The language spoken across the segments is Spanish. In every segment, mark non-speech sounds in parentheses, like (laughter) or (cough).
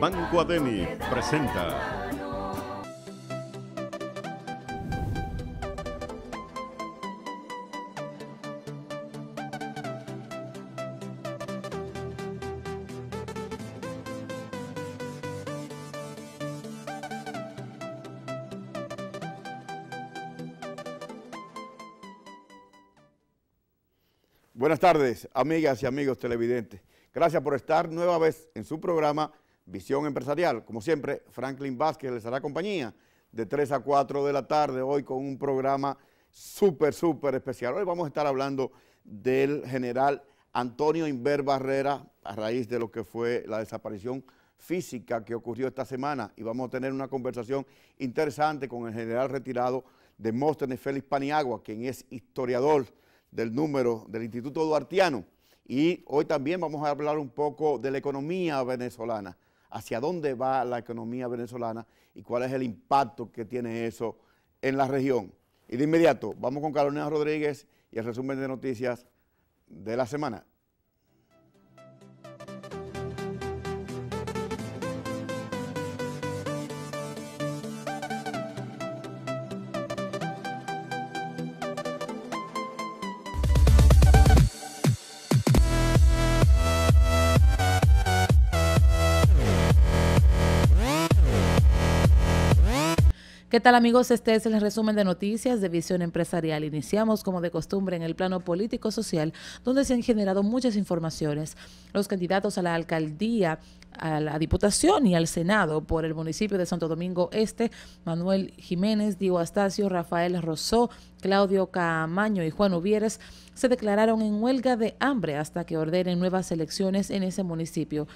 Banco Ademi presenta. Buenas tardes, amigas y amigos televidentes. Gracias por estar nueva vez en su programa Visión Empresarial. Como siempre, Franklin Vázquez les hará compañía de 3 a 4 de la tarde hoy con un programa súper, súper especial. Hoy vamos a estar hablando del general Antonio Inver Barrera a raíz de lo que fue la desaparición física que ocurrió esta semana y vamos a tener una conversación interesante con el general retirado de Móstenes Félix Paniagua, quien es historiador del número del Instituto Duartiano. Y hoy también vamos a hablar un poco de la economía venezolana hacia dónde va la economía venezolana y cuál es el impacto que tiene eso en la región. Y de inmediato, vamos con Carolina Rodríguez y el resumen de noticias de la semana. ¿Qué tal amigos? Este es el resumen de noticias de Visión Empresarial. Iniciamos como de costumbre en el plano político-social, donde se han generado muchas informaciones. Los candidatos a la alcaldía a la Diputación y al Senado por el municipio de Santo Domingo Este, Manuel Jiménez, Diego Astacio, Rafael Rosó, Claudio Camaño y Juan Uvieres se declararon en huelga de hambre hasta que ordenen nuevas elecciones en ese municipio.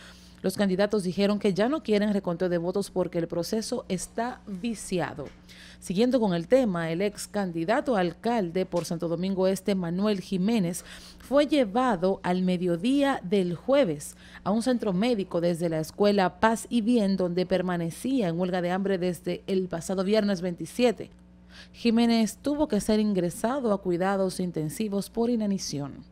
Los candidatos dijeron que ya no quieren reconteo de votos porque el proceso está viciado. Siguiendo con el tema, el ex candidato alcalde por Santo Domingo Este, Manuel Jiménez, fue llevado al mediodía del jueves a un centro médico desde la escuela Paz y Bien, donde permanecía en huelga de hambre desde el pasado viernes 27. Jiménez tuvo que ser ingresado a cuidados intensivos por inanición.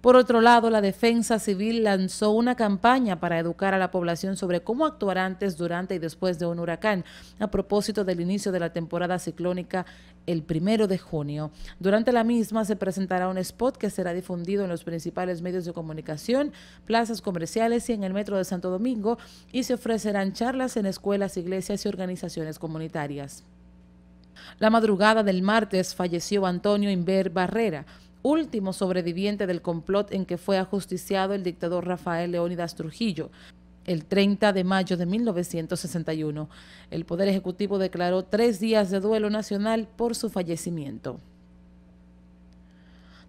Por otro lado, la Defensa Civil lanzó una campaña para educar a la población sobre cómo actuar antes, durante y después de un huracán, a propósito del inicio de la temporada ciclónica el primero de junio. Durante la misma se presentará un spot que será difundido en los principales medios de comunicación, plazas comerciales y en el metro de Santo Domingo, y se ofrecerán charlas en escuelas, iglesias y organizaciones comunitarias. La madrugada del martes falleció Antonio Inver Barrera, último sobreviviente del complot en que fue ajusticiado el dictador Rafael Leónidas Trujillo, el 30 de mayo de 1961. El Poder Ejecutivo declaró tres días de duelo nacional por su fallecimiento.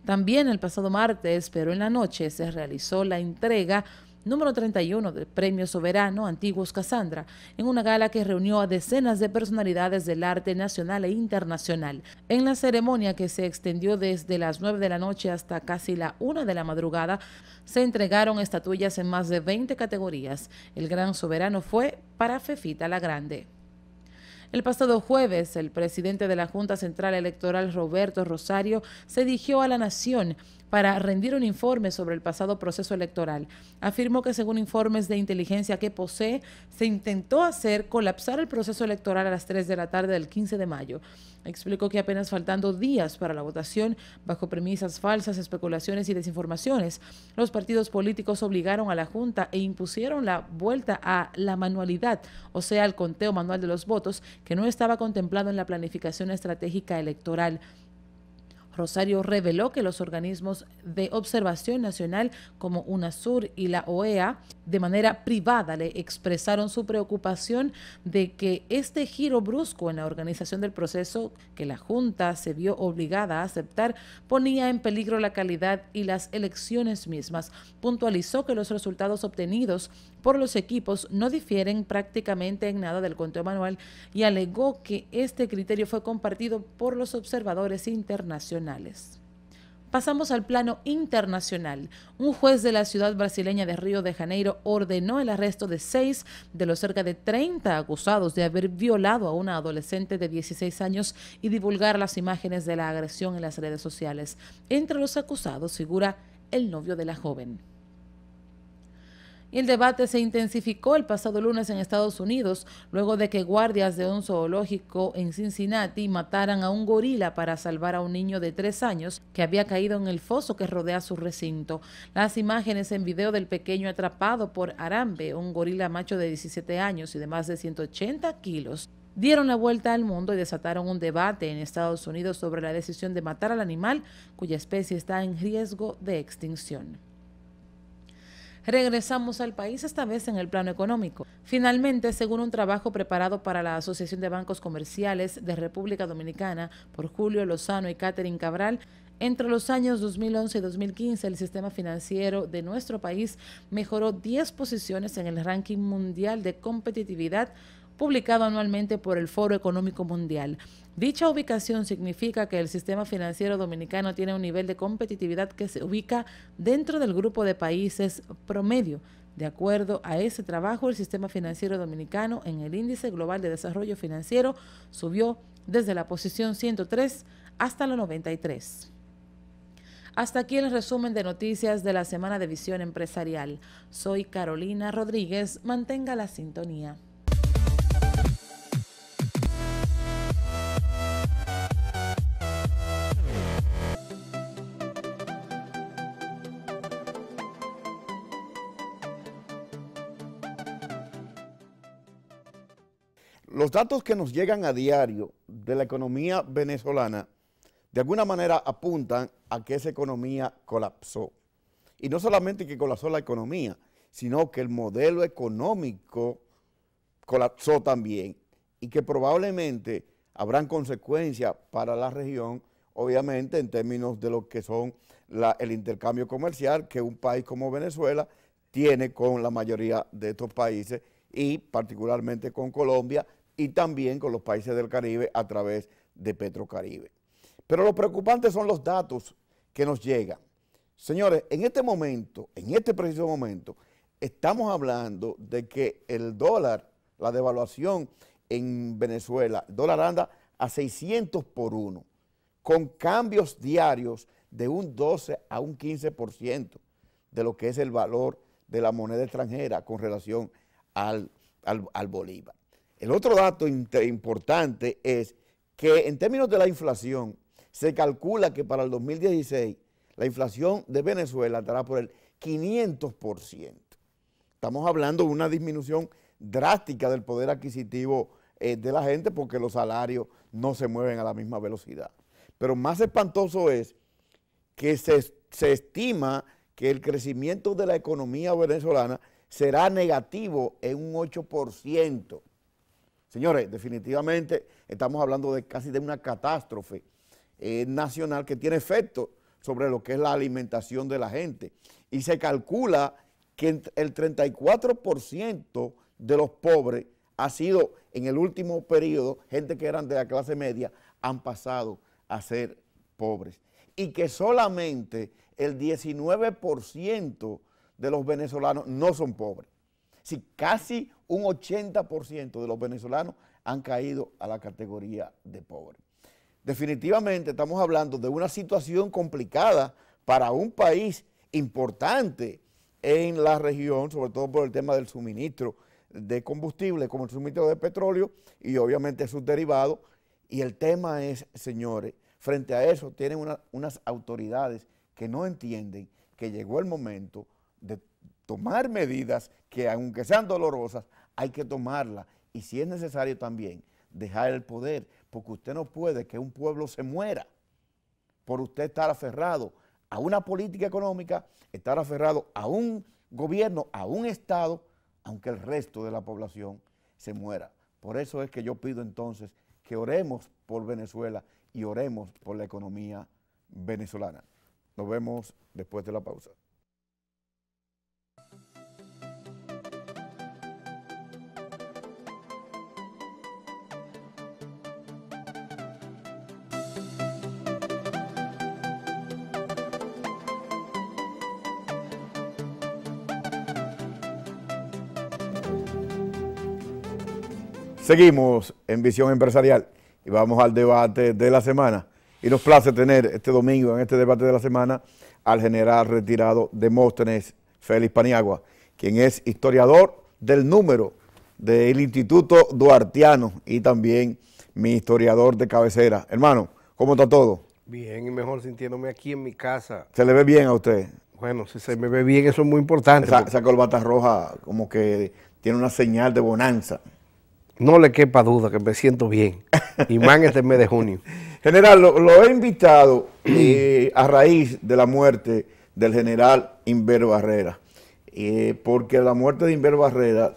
También el pasado martes, pero en la noche, se realizó la entrega número 31 del Premio Soberano Antiguos Casandra, en una gala que reunió a decenas de personalidades del arte nacional e internacional. En la ceremonia que se extendió desde las 9 de la noche hasta casi la 1 de la madrugada, se entregaron estatuillas en más de 20 categorías. El gran soberano fue para Fefita la Grande. El pasado jueves, el presidente de la Junta Central Electoral, Roberto Rosario, se dirigió a la Nación para rendir un informe sobre el pasado proceso electoral. Afirmó que según informes de inteligencia que posee, se intentó hacer colapsar el proceso electoral a las 3 de la tarde del 15 de mayo. Explicó que apenas faltando días para la votación, bajo premisas falsas, especulaciones y desinformaciones, los partidos políticos obligaron a la Junta e impusieron la vuelta a la manualidad, o sea, al conteo manual de los votos, que no estaba contemplado en la planificación estratégica electoral. Rosario reveló que los organismos de observación nacional como UNASUR y la OEA de manera privada le expresaron su preocupación de que este giro brusco en la organización del proceso que la Junta se vio obligada a aceptar ponía en peligro la calidad y las elecciones mismas. Puntualizó que los resultados obtenidos por los equipos no difieren prácticamente en nada del conteo manual y alegó que este criterio fue compartido por los observadores internacionales. Pasamos al plano internacional. Un juez de la ciudad brasileña de Río de Janeiro ordenó el arresto de seis de los cerca de 30 acusados de haber violado a una adolescente de 16 años y divulgar las imágenes de la agresión en las redes sociales. Entre los acusados figura el novio de la joven. Y el debate se intensificó el pasado lunes en Estados Unidos, luego de que guardias de un zoológico en Cincinnati mataran a un gorila para salvar a un niño de tres años que había caído en el foso que rodea su recinto. Las imágenes en video del pequeño atrapado por Arambe, un gorila macho de 17 años y de más de 180 kilos, dieron la vuelta al mundo y desataron un debate en Estados Unidos sobre la decisión de matar al animal cuya especie está en riesgo de extinción. Regresamos al país, esta vez en el plano económico. Finalmente, según un trabajo preparado para la Asociación de Bancos Comerciales de República Dominicana por Julio Lozano y Catherine Cabral, entre los años 2011 y 2015, el sistema financiero de nuestro país mejoró 10 posiciones en el ranking mundial de competitividad publicado anualmente por el Foro Económico Mundial. Dicha ubicación significa que el sistema financiero dominicano tiene un nivel de competitividad que se ubica dentro del grupo de países promedio. De acuerdo a ese trabajo, el sistema financiero dominicano en el Índice Global de Desarrollo Financiero subió desde la posición 103 hasta la 93. Hasta aquí el resumen de noticias de la Semana de Visión Empresarial. Soy Carolina Rodríguez. Mantenga la sintonía. los datos que nos llegan a diario de la economía venezolana de alguna manera apuntan a que esa economía colapsó. Y no solamente que colapsó la economía, sino que el modelo económico colapsó también y que probablemente habrán consecuencias para la región, obviamente en términos de lo que son el intercambio comercial que un país como Venezuela tiene con la mayoría de estos países y particularmente con Colombia, y también con los países del Caribe a través de Petrocaribe. Pero lo preocupante son los datos que nos llegan. Señores, en este momento, en este preciso momento, estamos hablando de que el dólar, la devaluación en Venezuela, el dólar anda a 600 por uno, con cambios diarios de un 12 a un 15% de lo que es el valor de la moneda extranjera con relación al, al, al Bolívar. El otro dato importante es que en términos de la inflación, se calcula que para el 2016 la inflación de Venezuela estará por el 500%. Estamos hablando de una disminución drástica del poder adquisitivo eh, de la gente porque los salarios no se mueven a la misma velocidad. Pero más espantoso es que se, se estima que el crecimiento de la economía venezolana será negativo en un 8%. Señores, definitivamente estamos hablando de casi de una catástrofe eh, nacional que tiene efecto sobre lo que es la alimentación de la gente. Y se calcula que el 34% de los pobres ha sido en el último periodo, gente que eran de la clase media, han pasado a ser pobres. Y que solamente el 19% de los venezolanos no son pobres. Si casi un 80% de los venezolanos han caído a la categoría de pobre. Definitivamente estamos hablando de una situación complicada para un país importante en la región, sobre todo por el tema del suministro de combustible, como el suministro de petróleo y obviamente sus derivados. Y el tema es, señores, frente a eso tienen unas autoridades que no entienden que llegó el momento de tomar medidas que, aunque sean dolorosas, hay que tomarla y si es necesario también dejar el poder, porque usted no puede que un pueblo se muera por usted estar aferrado a una política económica, estar aferrado a un gobierno, a un Estado, aunque el resto de la población se muera. Por eso es que yo pido entonces que oremos por Venezuela y oremos por la economía venezolana. Nos vemos después de la pausa. Seguimos en Visión Empresarial y vamos al debate de la semana. Y nos place tener este domingo en este debate de la semana al general retirado de Demóstenes Félix Paniagua, quien es historiador del número del Instituto Duartiano y también mi historiador de cabecera. Hermano, ¿cómo está todo? Bien y mejor sintiéndome aquí en mi casa. ¿Se le ve bien a usted? Bueno, si se me ve bien, eso es muy importante. Esa, esa corbata roja como que tiene una señal de bonanza. No le quepa duda que me siento bien. Y más este mes de junio. (laughs) General, lo, he invitado eh, a raíz de la muerte del general Inver Barrera. Eh, porque la muerte de Inver Barrera,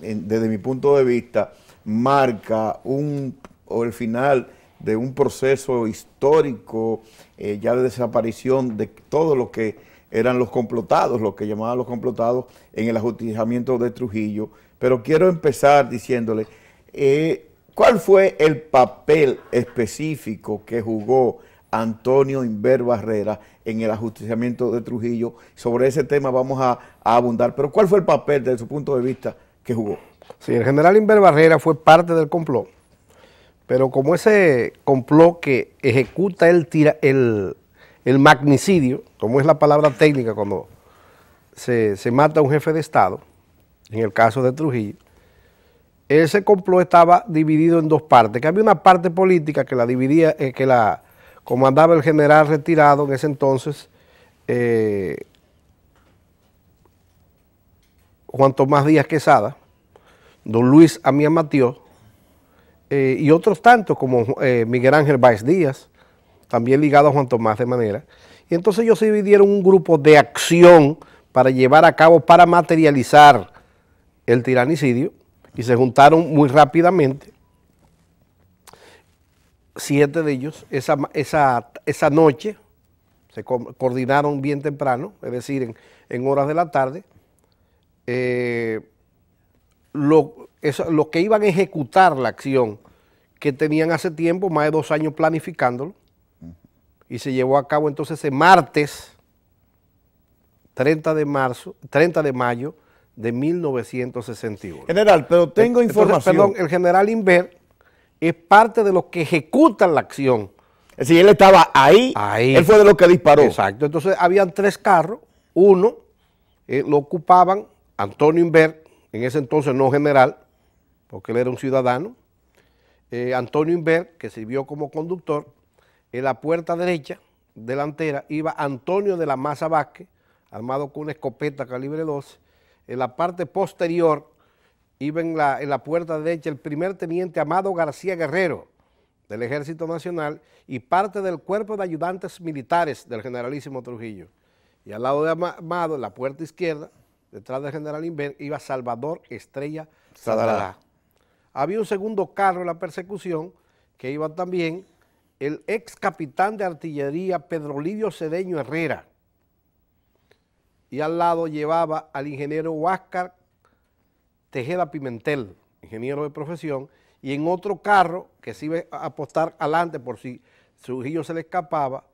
desde mi punto de vista, marca un, o el final de un proceso histórico eh, ya de desaparición de todo lo que eran los complotados, los que llamaban los complotados en el ajustizamiento de Trujillo. Pero quiero empezar diciéndole eh, ¿Cuál fue el papel específico que jugó Antonio Inver Barrera en el ajusticiamiento de Trujillo? Sobre ese tema vamos a, abundar, pero ¿cuál fue el papel desde su punto de vista que jugó? Sí, el general Inver Barrera fue parte del complot, pero como ese complot que ejecuta el, tira, el, magnicidio, como es la palabra técnica cuando se mata a un jefe de Estado, en el caso de Trujillo, ese complot estaba dividido en dos partes, que había una parte política que la dividía, eh, que la comandaba el general retirado en ese entonces, eh, Juan Tomás Díaz Quesada, don Luis Amía Matió, eh, y otros tantos como Miguel Ángel Baez Díaz, también ligado a Juan Tomás de manera. Y entonces ellos se dividieron un grupo de acción para llevar a cabo, para materializar el tiranicidio, y se juntaron muy rápidamente. Siete de ellos esa, esa, noche se coordinaron bien temprano, es decir, en, horas de la tarde. los eh, lo, lo que iban a ejecutar la acción que tenían hace tiempo, más de dos años planificándolo, y se llevó a cabo entonces el martes de marzo, 30 de mayo de 1961. General, pero tengo información. Perdón, el general Inver es parte de los que ejecutan la acción. Es decir, él estaba ahí, él fue de los que disparó. Exacto. Entonces, habían tres carros. Uno eh, lo ocupaban Antonio Inver, en ese entonces no general, porque él era un ciudadano. Eh, Antonio Inver, que sirvió como conductor, en la puerta derecha, delantera, iba Antonio de la Maza Vázquez, armado con una escopeta calibre 12, en la parte posterior iba en la, puerta derecha el primer teniente Amado García Guerrero del Ejército Nacional y parte del cuerpo de ayudantes militares del generalísimo Trujillo. Y al lado de Amado, en la puerta izquierda, detrás del general Inver, iba Salvador Estrella Sadalá. Había un segundo carro en la persecución que iba también el ex capitán de artillería Pedro Livio Cedeño Herrera, y al lado llevaba al ingeniero Huáscar Tejeda Pimentel, ingeniero de profesión, y en otro carro que se iba a apostar adelante por si hijo se le escapaba,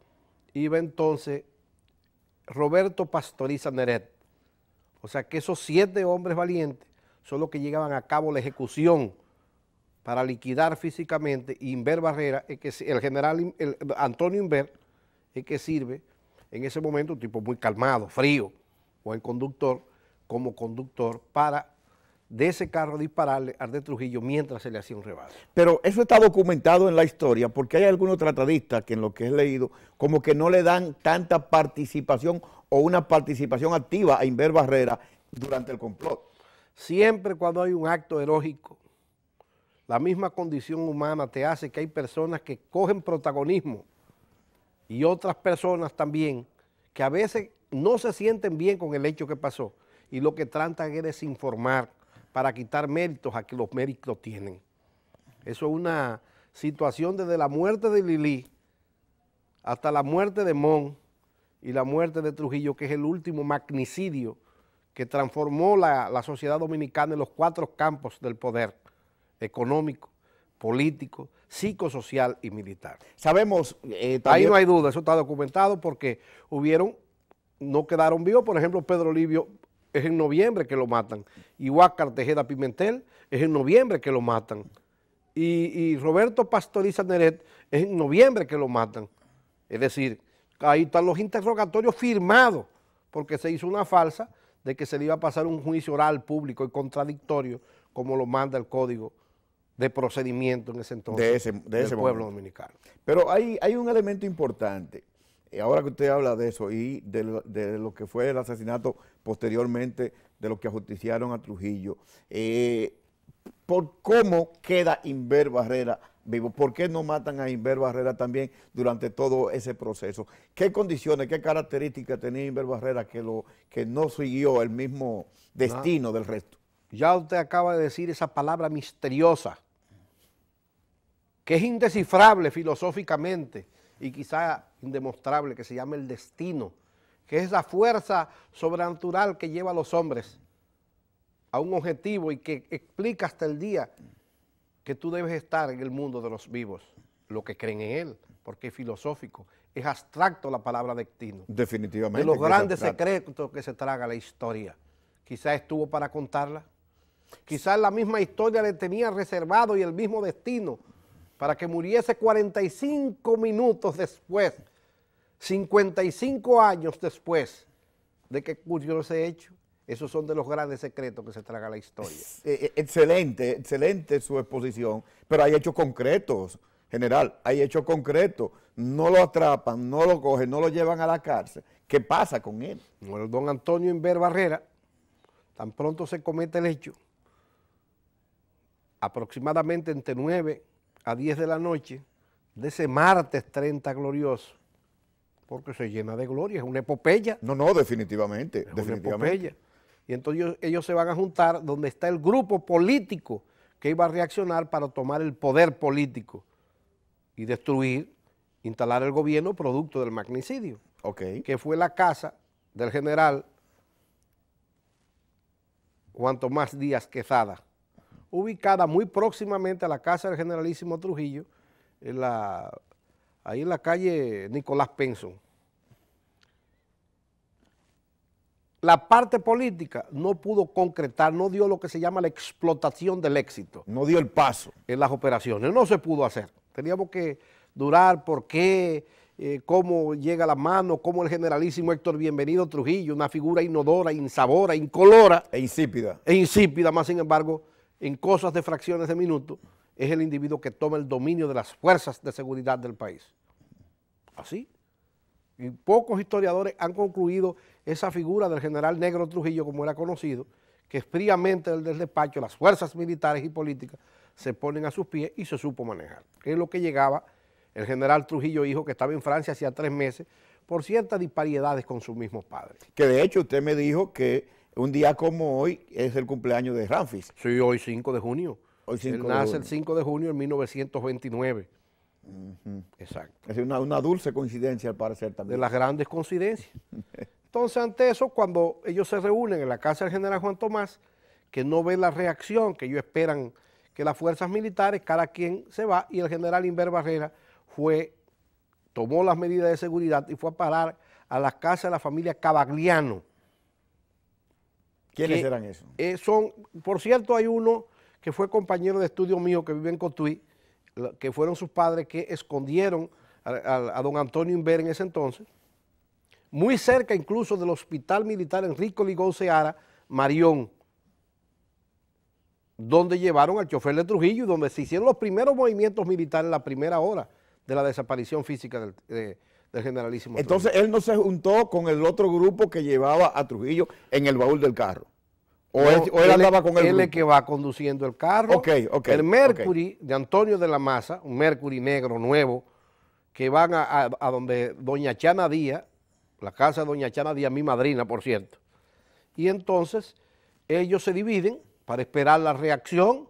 iba entonces Roberto Pastoriza Neret. O sea que esos siete hombres valientes son los que llegaban a cabo la ejecución para liquidar físicamente Inver Barrera, el, que, el general Antonio Inver, el que sirve en ese momento un tipo muy calmado, frío, o el conductor, como conductor, para de ese carro dispararle al de Trujillo mientras se le hacía un rebate. Pero eso está documentado en la historia porque hay algunos tratadistas que en lo que he leído como que no le dan tanta participación o una participación activa a Inver Barrera durante el complot. Siempre cuando hay un acto erógico, la misma condición humana te hace que hay personas que cogen protagonismo y otras personas también que a veces no se sienten bien con el hecho que pasó y lo que tratan es desinformar para quitar méritos a que los méritos tienen. Eso es una situación desde la muerte de Lili hasta la muerte de Mon y la muerte de Trujillo, que es el último magnicidio que transformó la, sociedad dominicana en los cuatro campos del poder, económico, político, psicosocial y militar. Sabemos... Eh, Ahí no hay duda, eso está documentado porque hubieron no quedaron vivos. Por ejemplo, Pedro Livio es en noviembre que lo matan. Y Huácar Tejeda Pimentel es en noviembre que lo matan. Y, Roberto Pastoriza Neret es en noviembre que lo matan. Es decir, ahí están los interrogatorios firmados, porque se hizo una falsa de que se le iba a pasar un juicio oral público y contradictorio, como lo manda el código de procedimiento en ese entonces de ese, del pueblo dominicano. Pero hay un elemento importante eh, ahora que usted habla de eso y de, lo que fue el asesinato posteriormente de los que ajusticiaron a Trujillo, eh, ¿por cómo queda Inver Barrera vivo? ¿Por qué no matan a Inver Barrera también durante todo ese proceso? ¿Qué condiciones, qué características tenía Inver Barrera que, no siguió el mismo destino del resto? Ya usted acaba de decir esa palabra misteriosa, que es indescifrable filosóficamente y quizá indemostrable que se llama el destino, que es la fuerza sobrenatural que lleva a los hombres a un objetivo y que explica hasta el día que tú debes estar en el mundo de los vivos, lo que creen en él, porque es filosófico, es abstracto la palabra destino. Definitivamente. De los grandes secretos que se traga la historia. Quizá estuvo para contarla. Quizás la misma historia le tenía reservado y el mismo destino para que muriese 45 minutos después, 55 años después de que ocurrió ese hecho. Esos son de los grandes secretos que se traga la historia. Eh, eh, excelente, excelente su exposición, pero hay hechos concretos, general, hay hechos concretos. No lo atrapan, no lo cogen, no lo llevan a la cárcel. ¿Qué pasa con él? Bueno, don Antonio Inver Barrera, tan pronto se comete el hecho, aproximadamente entre 9 a 10 de la noche de ese martes 30 glorioso, porque se llena de gloria, es una epopeya. No, no, definitivamente, es Una epopeya. Y entonces ellos, se van a juntar donde está el grupo político que iba a reaccionar para tomar el poder político y destruir, instalar el gobierno producto del magnicidio. Ok. Que fue la casa del general Juan Tomás Díaz Quezada ubicada muy próximamente a la casa del generalísimo Trujillo, en la, ahí en la calle Nicolás Penson. La parte política no pudo concretar, no dio lo que se llama la explotación del éxito. No dio el paso. En las operaciones, no se pudo hacer. Teníamos que durar por qué, eh, cómo llega la mano, cómo el generalísimo Héctor Bienvenido Trujillo, una figura inodora, insabora, incolora. E insípida. E insípida, más sin embargo, en cosas de fracciones de minuto, es el individuo que toma el dominio de las fuerzas de seguridad del país. Así. Y pocos historiadores han concluido esa figura del general negro Trujillo, como era conocido, que fríamente desde el despacho las fuerzas militares y políticas se ponen a sus pies y se supo manejar. Que es lo que llegaba el general Trujillo hijo, que estaba en Francia hacía tres meses, por ciertas disparidades con sus mismos padres. Que de hecho usted me dijo que un día como hoy es el cumpleaños de Ramfis. Sí, hoy 5 de junio. Hoy nace el 5 de junio de 1929. Exacto. Es una, dulce coincidencia al parecer también. De las grandes coincidencias. (laughs) Entonces, ante eso, cuando ellos se reúnen en la casa del general Juan Tomás, que no ve la reacción que ellos esperan que las fuerzas militares, cada quien se va, y el general Inver Barrera fue, tomó las medidas de seguridad y fue a parar a la casa de la familia Cavagliano, ¿Quiénes eran esos? Eh, son, por cierto, hay uno que fue compañero de estudio mío que vive en Cotuí, que fueron sus padres que escondieron a, don Antonio Inver en ese entonces, muy cerca incluso del Hospital Militar Enrico Seara, Marión, donde llevaron al chofer de Trujillo y donde se hicieron los primeros movimientos militares en la primera hora de la desaparición física del, entonces él no se juntó con el otro grupo que llevaba a Trujillo en el baúl del carro. O, él, andaba con el Él es que va conduciendo el carro. el Mercury de Antonio de la Maza, un Mercury negro nuevo, que van a, a, donde Doña Chana Díaz, la casa de Doña Chana Díaz, mi madrina, por cierto. Y entonces ellos se dividen para esperar la reacción,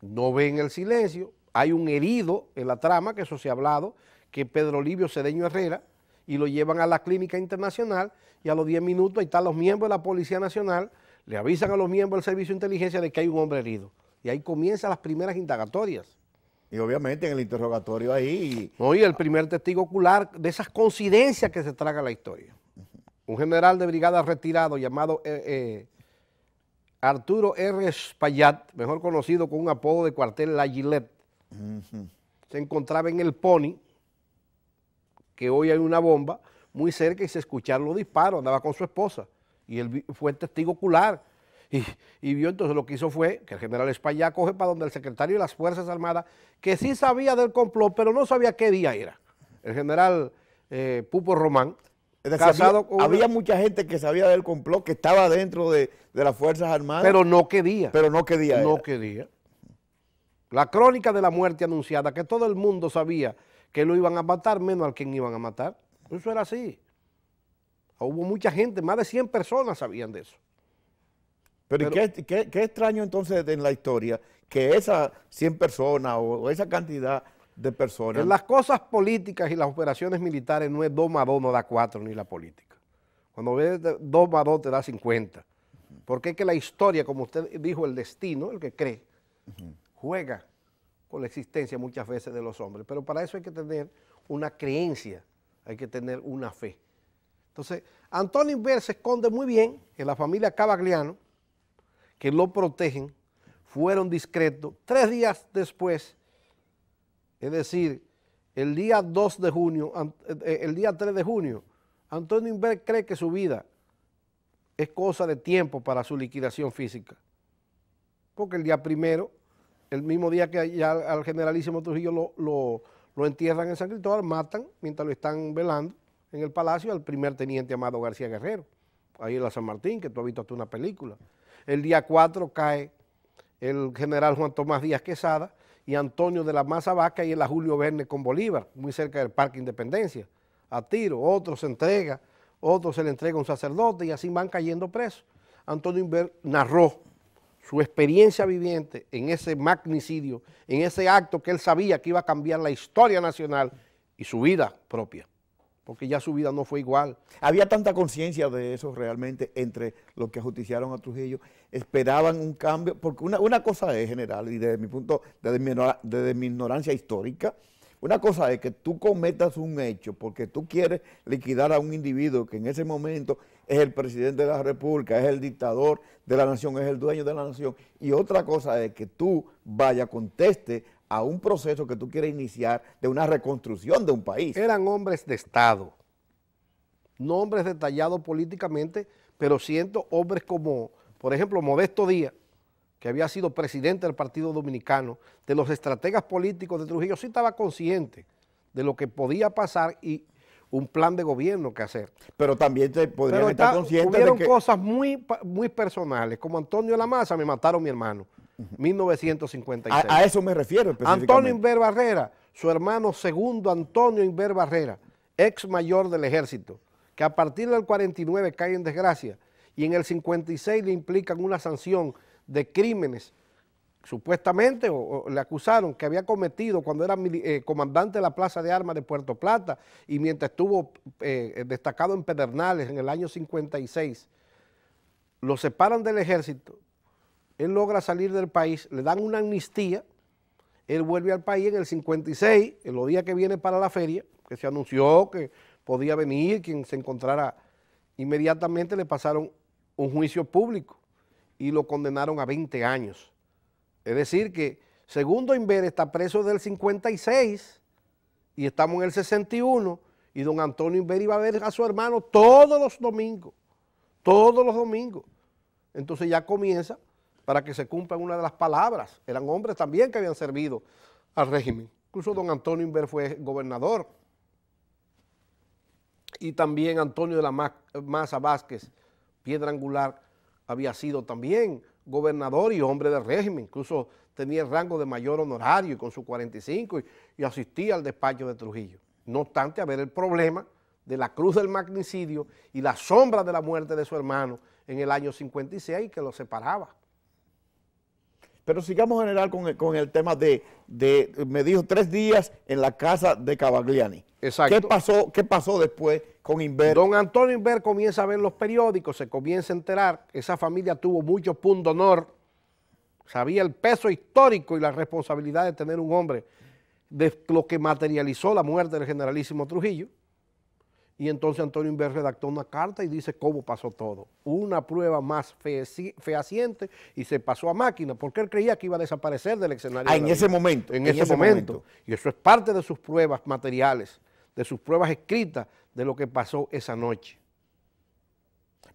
no ven el silencio, hay un herido en la trama, que eso se ha hablado, que Pedro Livio Cedeño Herrera y lo llevan a la clínica internacional y a los 10 minutos ahí están los miembros de la Policía Nacional, le avisan a los miembros del Servicio de Inteligencia de que hay un hombre herido. Y ahí comienzan las primeras indagatorias. Y obviamente en el interrogatorio ahí... Oye, el primer testigo ocular de esas coincidencias que se traga la historia. Un general de brigada retirado llamado eh, eh, Arturo R. Spallat, mejor conocido con un apodo de cuartel La Gillette, se encontraba en el Pony, que hoy hay una bomba muy cerca y se escucharon los disparos, andaba con su esposa y él fue testigo ocular. Y, vio entonces lo que hizo fue que el general España coge para donde el secretario de las Fuerzas Armadas, que sí sabía del complot, pero no sabía qué día era. El general eh, Pupo Román, casado había, mucha gente que sabía del complot, que estaba dentro de, las Fuerzas Armadas. Pero no qué Pero no qué No quería. qué día. La crónica de la muerte anunciada, que todo el mundo sabía que lo iban a matar menos al quien iban a matar. Eso era así. Ah, hubo mucha gente, más de 100 personas sabían de eso. Pero, ¿qué, extraño entonces en la historia que esas 100 personas o, esa cantidad de personas... En las cosas políticas y las operaciones militares no es 2 más 2 no da 4 ni la política. Cuando ves 2 más 2 te da 50. Porque es que la historia, como usted dijo, el destino, el que cree, juega con la existencia muchas veces de los hombres. Pero para eso hay que tener una creencia, hay que tener una fe. Entonces, Antonio Inver se esconde muy bien en la familia Cavagliano, que lo protegen, fueron discretos. Tres días después, es decir, el día 2 de junio, eh, el día 3 de junio, Antonio Inver cree que su vida es cosa de tiempo para su liquidación física. Porque el día primero el mismo día que ya al generalísimo Trujillo lo, entierran en San Cristóbal, matan, mientras lo están velando en el palacio, al primer teniente Amado García Guerrero, ahí en la San Martín, que tú has visto hasta una película. El día 4 cae el general Juan Tomás Díaz Quesada y Antonio de la Maza Vaca y el la Julio Verne con Bolívar, muy cerca del Parque Independencia, a tiro, otro se entrega, otro se le entrega a un sacerdote y así van cayendo presos. Antonio Inver narró su experiencia viviente en ese magnicidio, en ese acto que él sabía que iba a cambiar la historia nacional y su vida propia, porque ya su vida no fue igual. Había tanta conciencia de eso realmente entre los que ajusticiaron a Trujillo, esperaban un cambio, porque una, cosa es general, y desde mi punto, de desde mi ignorancia histórica, una cosa es que tú cometas un hecho porque tú quieres liquidar a un individuo que en ese momento es el presidente de la República, es el dictador de la nación, es el dueño de la nación. Y otra cosa es que tú vaya, conteste a un proceso que tú quieres iniciar de una reconstrucción de un país. Eran hombres de Estado, no hombres detallados políticamente, pero siento hombres como, por ejemplo, Modesto Díaz, que había sido presidente del Partido Dominicano, de los estrategas políticos de Trujillo, sí estaba consciente de lo que podía pasar y un plan de gobierno que hacer. Pero también te podrían estar conscientes de que... cosas muy, muy personales, como Antonio Lamasa, me mataron mi hermano, 1956. A, a eso me refiero específicamente. Antonio Inver Barrera, su hermano segundo Antonio Inver Barrera, ex mayor del ejército, que a partir del 49 cae en desgracia y en el 56 le implican una sanción de crímenes supuestamente le acusaron que había cometido cuando era eh, comandante de la Plaza de Armas de Puerto Plata y mientras estuvo eh, destacado en Pedernales en el año 56, lo separan del ejército, él logra salir del país, le dan una amnistía, él vuelve al país en el 56, en los días que viene para la feria, que se anunció que podía venir, quien se encontrara, inmediatamente le pasaron un juicio público y lo condenaron a 20 años. Es decir que Segundo Inver está preso del 56 y estamos en el 61 y don Antonio Inver iba a ver a su hermano todos los domingos, todos los domingos. Entonces ya comienza para que se cumplan una de las palabras. Eran hombres también que habían servido al régimen. Incluso don Antonio Inver fue gobernador. Y también Antonio de la Maza Vázquez, piedra angular había sido también gobernador y hombre del régimen, incluso tenía el rango de mayor honorario y con su 45 y, asistía al despacho de Trujillo. No obstante, ver el problema de la cruz del magnicidio y la sombra de la muerte de su hermano en el año 56 que lo separaba. Pero sigamos general con el, tema de, me dijo, tres días en la casa de Cavagliani. Exacto. ¿Qué pasó, qué pasó después con Inver? Don Antonio Inver comienza a ver los periódicos, se comienza a enterar. Esa familia tuvo mucho punto honor. Sabía el peso histórico y la responsabilidad de tener un hombre de lo que materializó la muerte del generalísimo Trujillo. Y entonces Antonio Inver redactó una carta y dice cómo pasó todo. Una prueba más fehaciente y se pasó a máquina, porque él creía que iba a desaparecer del escenario. Ah, en ese momento. En, ese, momento. Y eso es parte de sus pruebas materiales, de sus pruebas escritas de lo que pasó esa noche.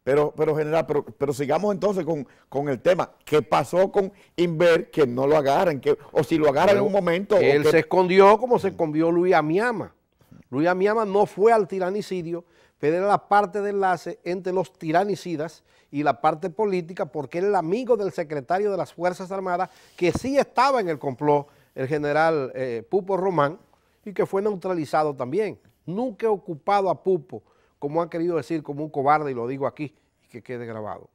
Pero, pero general, pero, sigamos entonces con, el tema. ¿Qué pasó con Inver que no lo agarran? Que, o si lo agarran en un momento. Él se escondió como se escondió Luis ama Luis Amiama no fue al tiranicidio, pero era la parte de enlace entre los tiranicidas y la parte política, porque era el amigo del secretario de las Fuerzas Armadas, que sí estaba en el complot, el general eh, Pupo Román, y que fue neutralizado también. Nunca he ocupado a Pupo, como han querido decir, como un cobarde, y lo digo aquí, que quede grabado.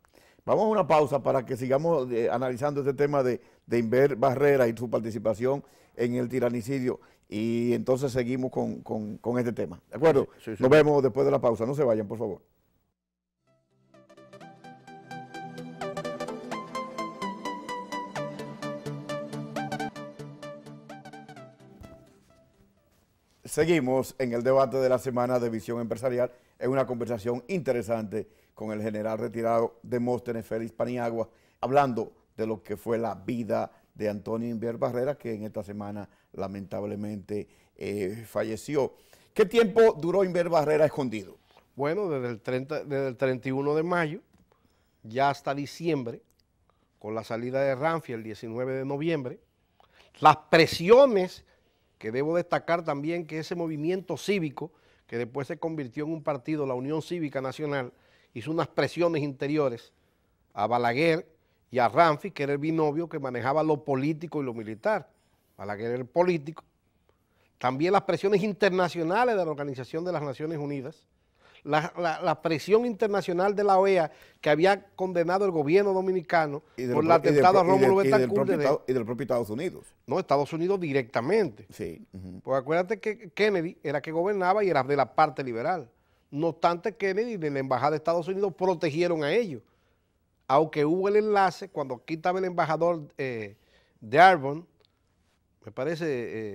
Vamos a una pausa para que sigamos eh, analizando este tema de, de Inver Barrera y su participación en el tiranicidio y entonces seguimos con, este tema. ¿De acuerdo? Nos vemos después de la pausa. No se vayan, por favor. Seguimos en el debate de la semana de visión empresarial. Es una conversación interesante con el general retirado de Félix Paniagua, hablando de lo que fue la vida de Antonio Inver Barrera, que en esta semana lamentablemente eh, falleció. ¿Qué tiempo duró Inver Barrera escondido? Bueno, desde el, desde el 31 de mayo, ya hasta diciembre, con la salida de Ramfi el 19 de noviembre, las presiones, que debo destacar también que ese movimiento cívico, que después se convirtió en un partido, la Unión Cívica Nacional, hizo unas presiones interiores a Balaguer, y a Ramfi, que era el binomio que manejaba lo político y lo militar, para que era el político. También las presiones internacionales de la Organización de las Naciones Unidas, la, presión internacional de la OEA que había condenado el gobierno dominicano por el atentado a Rómulo Betancourt. Y, del propio Estados Unidos. No, Estados Unidos directamente. Sí. Porque acuérdate que Kennedy era que gobernaba y era de la parte liberal. No obstante, Kennedy y la embajada de Estados Unidos protegieron a ellos aunque hubo el enlace, cuando quitaba el embajador eh, de Arbon, me parece,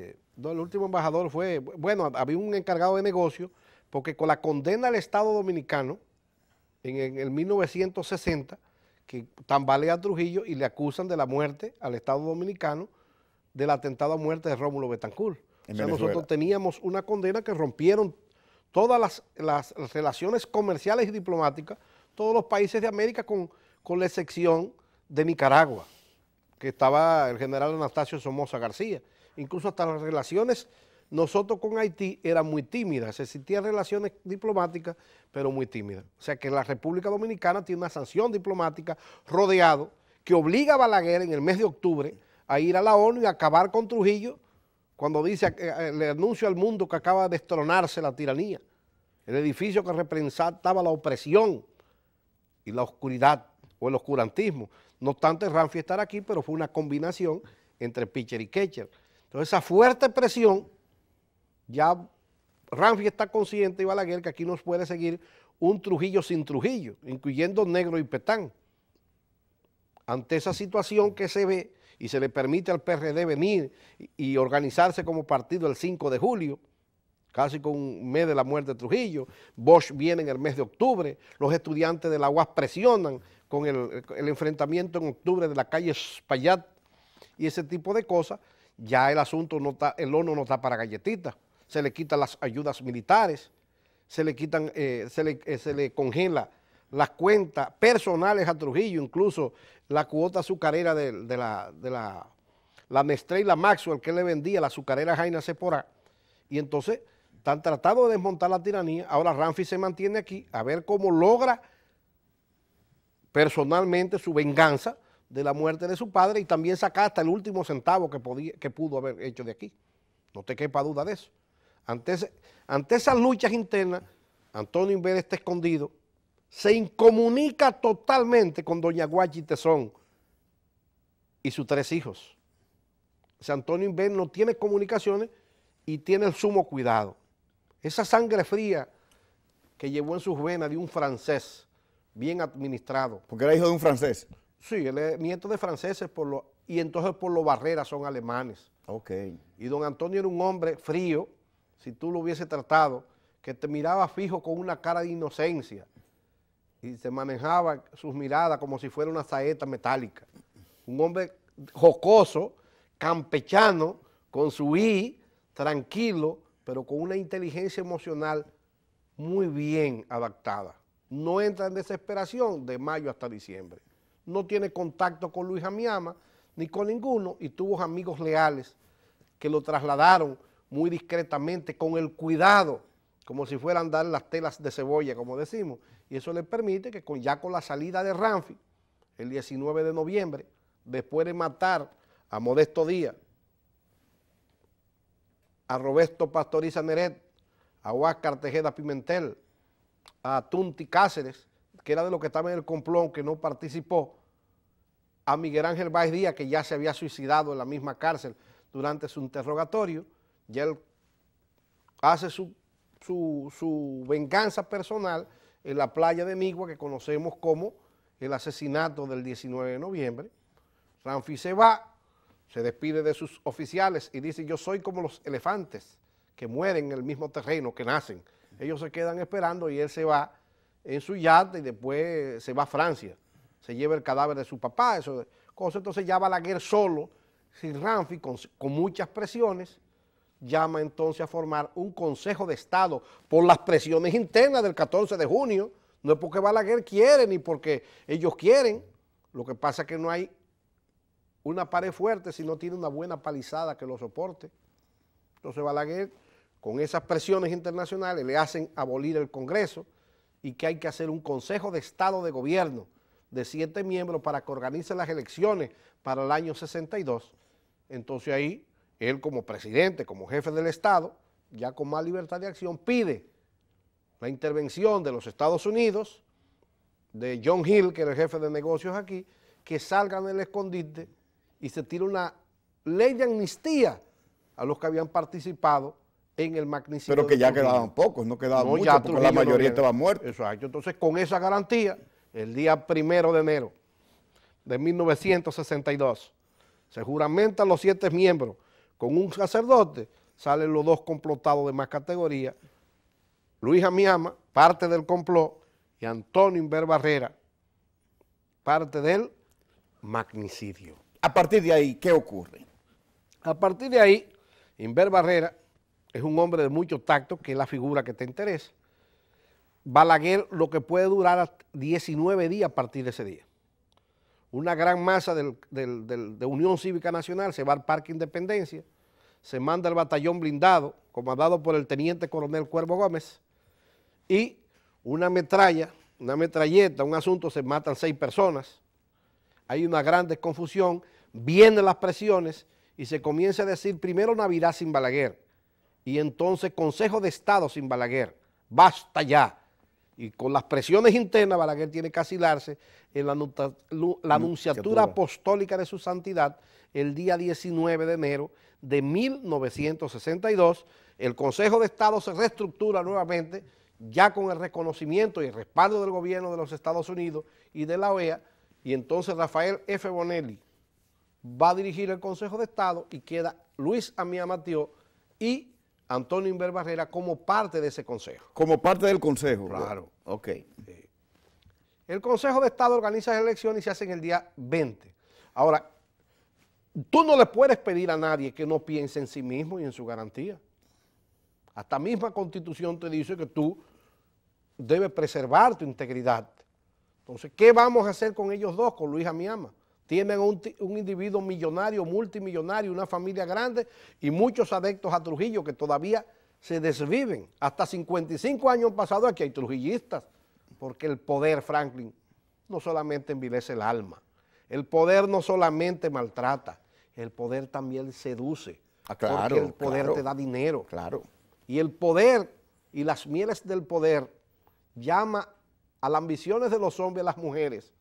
eh, el último embajador fue, bueno, había un encargado de negocio, porque con la condena al Estado Dominicano, en, el 1960, que tambalea a Trujillo y le acusan de la muerte al Estado Dominicano del atentado a muerte de Rómulo Betancourt. o sea, nosotros teníamos una condena que rompieron todas las, relaciones comerciales y diplomáticas, todos los países de América con con la excepción de Nicaragua, que estaba el general Anastasio Somoza García. Incluso hasta las relaciones nosotros con Haití eran muy tímidas, existían relaciones diplomáticas, pero muy tímidas. O sea que la República Dominicana tiene una sanción diplomática rodeado que obliga a Balaguer en el mes de octubre a ir a la ONU y acabar con Trujillo cuando dice, eh, eh, le anuncia al mundo que acaba de destronarse la tiranía, el edificio que representaba la opresión y la oscuridad o el oscurantismo. No obstante, Ramfi estar aquí, pero fue una combinación entre pitcher y catcher. Entonces, esa fuerte presión, ya Ramfi está consciente, y Balaguer, que aquí nos puede seguir un Trujillo sin Trujillo, incluyendo Negro y Petán. Ante esa situación que se ve y se le permite al PRD venir y, y organizarse como partido el 5 de julio, casi con un mes de la muerte de Trujillo, Bosch viene en el mes de octubre, los estudiantes de la UAS presionan, con el, enfrentamiento en octubre de la calle Spallat y ese tipo de cosas, ya el asunto no está, el ONU no está para galletitas, se le quitan las ayudas militares, se le quitan, eh, eh, se, le, congela las cuentas personales a Trujillo, incluso la cuota azucarera de, la, de la, y la Maxwell que le vendía, la azucarera Jaina Sepora y entonces están tratando de desmontar la tiranía, ahora Ramfi se mantiene aquí, a ver cómo logra personalmente su venganza de la muerte de su padre y también sacar hasta el último centavo que, podía, que pudo haber hecho de aquí. No te quepa duda de eso. Ante, esas luchas internas, Antonio Inver está escondido, se incomunica totalmente con doña Guachi Tesón y sus tres hijos. O sea, Antonio Inver no tiene comunicaciones y tiene el sumo cuidado. Esa sangre fría que llevó en sus venas de un francés, bien administrado. Porque era hijo de un francés. Sí, él es nieto de franceses por lo, y entonces por los barreras son alemanes. Ok. Y don Antonio era un hombre frío, si tú lo hubiese tratado, que te miraba fijo con una cara de inocencia y se manejaba sus miradas como si fuera una saeta metálica. Un hombre jocoso, campechano, con su I, tranquilo, pero con una inteligencia emocional muy bien adaptada no entra en desesperación de mayo hasta diciembre. No tiene contacto con Luis Amiama ni con ninguno y tuvo amigos leales que lo trasladaron muy discretamente con el cuidado, como si fueran dar las telas de cebolla, como decimos. Y eso le permite que con, ya con la salida de Ramfi, el 19 de noviembre, después de matar a Modesto Díaz, a Roberto Pastoriza Neret, a Huáscar Tejeda Pimentel, a Tunti Cáceres, que era de los que estaban en el complón, que no participó, a Miguel Ángel Baez Díaz, que ya se había suicidado en la misma cárcel durante su interrogatorio, y él hace su, su venganza personal en la playa de Migua, que conocemos como el asesinato del 19 de noviembre. Ramfi se va, se despide de sus oficiales y dice, yo soy como los elefantes que mueren en el mismo terreno que nacen. Ellos se quedan esperando y él se va en su yate y después se va a Francia. Se lleva el cadáver de su papá, eso Entonces ya Balaguer solo, sin Ramfi, con, con muchas presiones, llama entonces a formar un Consejo de Estado por las presiones internas del 14 de junio. No es porque Balaguer quiere ni porque ellos quieren. Lo que pasa es que no hay una pared fuerte si no tiene una buena palizada que lo soporte. Entonces Balaguer con esas presiones internacionales le hacen abolir el Congreso y que hay que hacer un Consejo de Estado de Gobierno de siete miembros para que organice las elecciones para el año 62. Entonces ahí él como presidente, como jefe del Estado, ya con más libertad de acción, pide la intervención de los Estados Unidos, de John Hill, que era el jefe de negocios aquí, que salgan del escondite y se tire una ley de amnistía a los que habían participado en el magnicidio. Pero que ya quedaban pocos, no quedaban mucho, muchos, porque la mayoría estaba muerta. Exacto. Entonces, con esa garantía, el día primero de enero de 1962, se juramentan los siete miembros con un sacerdote, salen los dos complotados de más categoría, Luis Amiama, parte del complot, y Antonio Inver Barrera, parte del magnicidio. A partir de ahí, ¿qué ocurre? A partir de ahí, Inver Barrera es un hombre de mucho tacto, que es la figura que te interesa. Balaguer lo que puede durar 19 días a partir de ese día. Una gran masa de Unión Cívica Nacional se va al Parque Independencia, se manda el batallón blindado, comandado por el teniente coronel Cuervo Gómez, y una metralla, una metralleta, un asunto, se matan seis personas. Hay una gran desconfusión, vienen las presiones y se comienza a decir primero Navidad sin Balaguer y entonces Consejo de Estado sin Balaguer, basta ya. Y con las presiones internas, Balaguer tiene que asilarse en la, la, anunciatura apostólica de su santidad el día 19 de enero de 1962. El Consejo de Estado se reestructura nuevamente, ya con el reconocimiento y el respaldo del gobierno de los Estados Unidos y de la OEA, y entonces Rafael F. Bonelli va a dirigir el Consejo de Estado y queda Luis Amía Mateo y Antonio Inver Barrera como parte de ese consejo. Como parte del consejo. Claro. Ok. El Consejo de Estado organiza las elecciones y se hacen el día 20. Ahora, tú no le puedes pedir a nadie que no piense en sí mismo y en su garantía. Hasta misma constitución te dice que tú debes preservar tu integridad. Entonces, ¿qué vamos a hacer con ellos dos, con Luis Amiama? Tienen un, un individuo millonario, multimillonario, una familia grande y muchos adeptos a Trujillo que todavía se desviven. Hasta 55 años pasados aquí hay trujillistas, porque el poder, Franklin, no solamente envilece el alma, el poder no solamente maltrata, el poder también seduce, ah, porque el poder te da dinero. Claro. Y el poder y las mieles del poder llama a las ambiciones de los hombres y las mujeres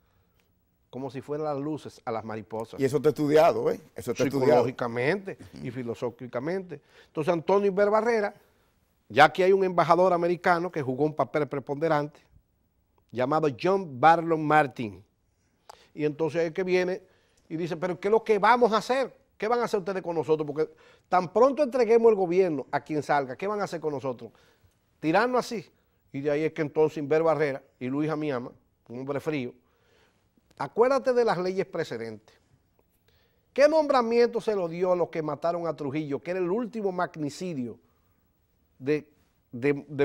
como si fueran las luces a las mariposas. Y eso está estudiado, ¿eh? Eso está Psicológicamente y filosóficamente. Entonces, Antonio Iber Barrera, ya que hay un embajador americano que jugó un papel preponderante, llamado John Barlow Martin. Y entonces es que viene y dice, pero ¿qué es lo que vamos a hacer? ¿Qué van a hacer ustedes con nosotros? Porque tan pronto entreguemos el gobierno a quien salga, ¿qué van a hacer con nosotros? Tirarnos así. Y de ahí es que entonces Inver Barrera y Luis Amiama, un hombre frío, Acuérdate de las leyes precedentes. ¿Qué nombramiento se lo dio a los que mataron a Trujillo, que era el último magnicidio de,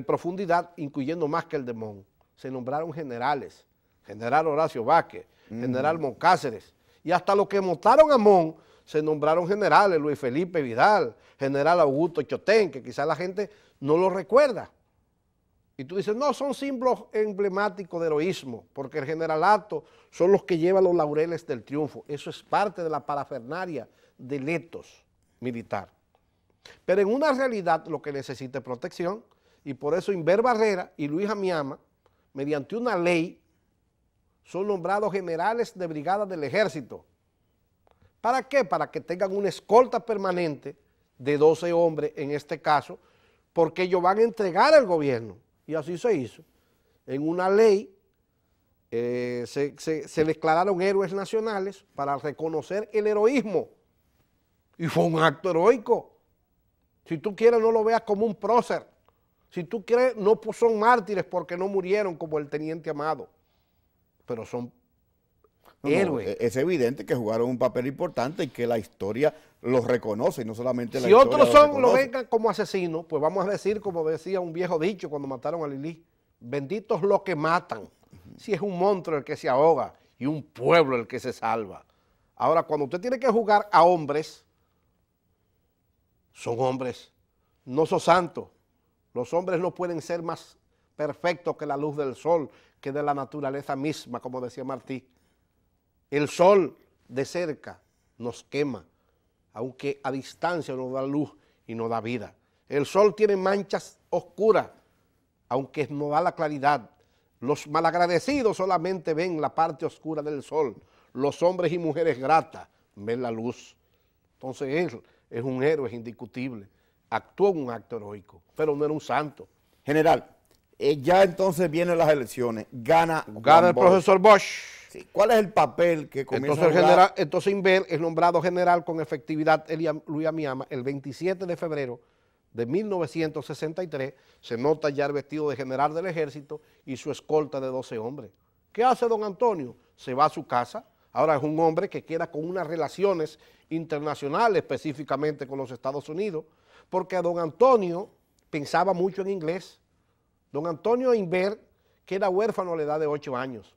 profundidad, incluyendo más que el de Mon? Se nombraron generales, general Horacio Vázquez, mm. general Moncáceres, y hasta los que mataron a Mon se nombraron generales, Luis Felipe Vidal, general Augusto Chotén, que quizás la gente no lo recuerda. Y tú dices, no, son símbolos emblemáticos de heroísmo, porque el generalato son los que llevan los laureles del triunfo. Eso es parte de la parafernaria de letos militar. Pero en una realidad lo que necesita es protección, y por eso Inver Barrera y Luis Amiama, mediante una ley, son nombrados generales de brigada del ejército. ¿Para qué? Para que tengan una escolta permanente de 12 hombres en este caso, porque ellos van a entregar al gobierno y así se hizo. En una ley eh, se, se, declararon héroes nacionales para reconocer el heroísmo. Y fue un acto heroico. Si tú quieres, no lo veas como un prócer. Si tú quieres, no son mártires porque no murieron como el teniente amado. Pero son e-, es evidente que jugaron un papel importante y que la historia los reconoce, y no solamente la historia. Si otros son, lo vengan como asesinos, pues vamos a decir, como decía un viejo dicho cuando mataron a Lili, benditos los que matan. Si es un monstruo el que se ahoga y un pueblo el que se salva. Ahora, cuando usted tiene que jugar a hombres, son hombres, no son santos. Los hombres no pueden ser más perfectos que la luz del sol, que de la naturaleza misma, como decía Martí. El sol de cerca nos quema, aunque a distancia nos da luz y nos da vida. El sol tiene manchas oscuras, aunque nos da la claridad. Los malagradecidos solamente ven la parte oscura del sol. Los hombres y mujeres gratas ven la luz. Entonces él es un héroe indiscutible. Actuó en un acto heroico, pero no era un santo. General, eh, ya entonces vienen las elecciones. Gana. Gana el profesor Bosch. ¿Cuál es el papel que comienza entonces, entonces Inver es nombrado general con efectividad Luis Amiama el 27 de febrero de 1963. Se nota ya el vestido de general del ejército y su escolta de 12 hombres. ¿Qué hace don Antonio? Se va a su casa. Ahora es un hombre que queda con unas relaciones internacionales, específicamente con los Estados Unidos, porque don Antonio pensaba mucho en inglés. Don Antonio Inver queda huérfano a la edad de 8 años.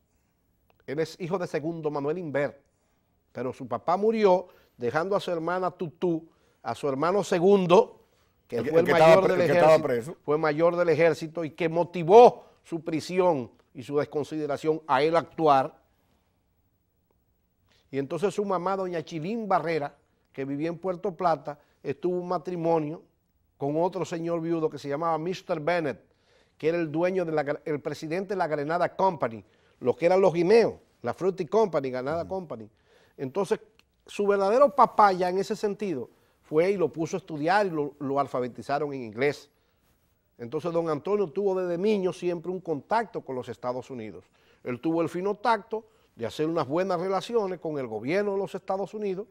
Él es hijo de segundo Manuel Inver, pero su papá murió dejando a su hermana Tutú, a su hermano segundo, que, fue el, mayor del ejército, fue mayor del ejército y que motivó su prisión y su desconsideración a él actuar. Y entonces su mamá, doña Chilín Barrera, que vivía en Puerto Plata, estuvo un matrimonio con otro señor viudo que se llamaba Mr. Bennett, que era el dueño del presidente de la granada Company, lo que eran los guineos, la Fruity Company, Ganada Company. Entonces, su verdadero papá ya en ese sentido fue y lo puso a estudiar y lo, lo alfabetizaron en inglés. Entonces, don Antonio tuvo desde niño siempre un contacto con los Estados Unidos. Él tuvo el fino tacto de hacer unas buenas relaciones con el gobierno de los Estados Unidos,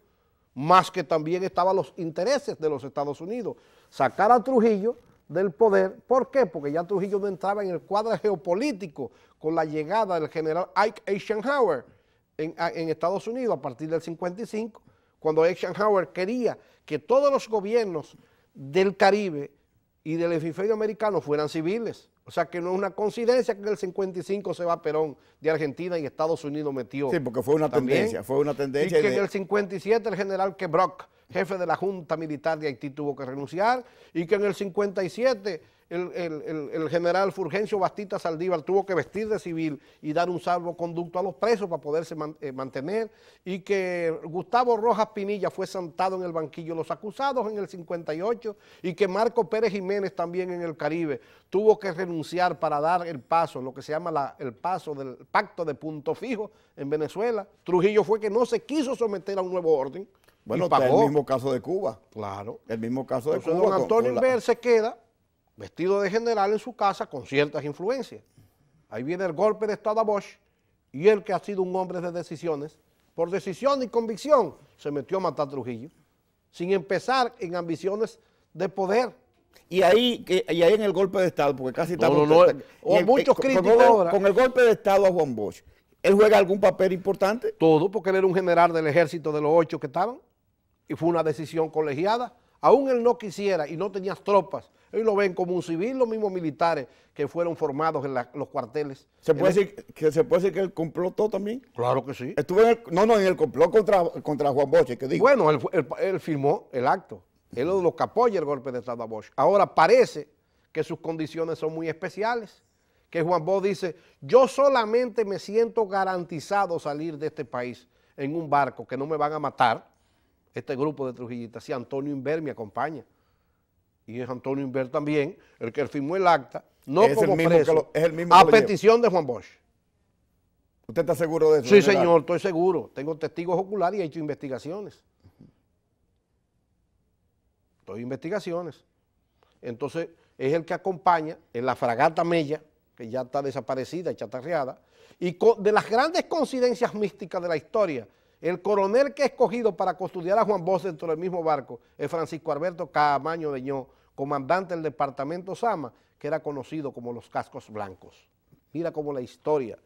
más que también estaban los intereses de los Estados Unidos. Sacar a Trujillo del poder. ¿Por qué? Porque ya Trujillo no entraba en el cuadro geopolítico con la llegada del general Ike Eisenhower en, en Estados Unidos a partir del 55, cuando Eisenhower quería que todos los gobiernos del Caribe y del hemisferio americano fueran civiles. O sea que no es una coincidencia que en el 55 se va Perón de Argentina y Estados Unidos metió. Sí, porque fue una tendencia, fue una tendencia. Y que en el 57 el general quebrock jefe de la Junta Militar de Haití, tuvo que renunciar. Y que en el 57 el, general Fulgencio Bastista Saldívar tuvo que vestir de civil y dar un salvo conducto a los presos para poderse eh, mantener, y que Gustavo Rojas Pinilla fue sentado en el banquillo de los acusados en el 58, y que Marco Pérez Jiménez también en el Caribe tuvo que renunciar para dar el paso, lo que se llama el paso del pacto de punto fijo en Venezuela. Trujillo fue que no se quiso someter a un nuevo orden. Bueno, para el mismo caso de Cuba. Claro. El mismo caso de Cuba. Don Antonio Inver se queda vestido de general en su casa con ciertas influencias. Ahí viene el golpe de Estado a Bosch y él que ha sido un hombre de decisiones, por decisión y convicción, se metió a matar Trujillo, sin empezar en ambiciones de poder. Y ahí, en el golpe de Estado, porque casi está eh, Con el golpe de Estado a Juan Bosch, ¿él juega algún papel importante? Todo, porque él era un general del ejército de los ocho que estaban, y fue una decisión colegiada. Aún él no quisiera y no tenía tropas y lo ven como un civil, los mismos militares que fueron formados en los cuarteles. ¿Se puede, decir, que, ¿Se puede que el complotó también? Claro que sí. Estuve no, no, en el complot contra, Juan Bosch, que dijo. Bueno, él, firmó el acto. Él es lo que apoya el golpe de Estado a Bosch. Ahora parece que sus condiciones son muy especiales. Que Juan Bosch dice, yo solamente me siento garantizado salir de este país en un barco que no me van a matar. Este grupo de Trujillitas, si Antonio Inver me acompaña y es Antonio Inver también, el que firmó el acta, no es como el mismo a petición de Juan Bosch. ¿Usted está seguro de eso? Sí, señor, estoy seguro. Tengo testigos oculares y he hecho investigaciones. Estoy investigaciones. Entonces, es el que acompaña en la fragata Mella, que ya está desaparecida y chatarreada, y de las grandes coincidencias místicas de la historia, el coronel que ha escogido para custodiar a Juan Bosch dentro del mismo barco es Francisco Alberto Camaño Deñó, comandante del departamento Sama, que era conocido como los cascos blancos. Mira cómo la historia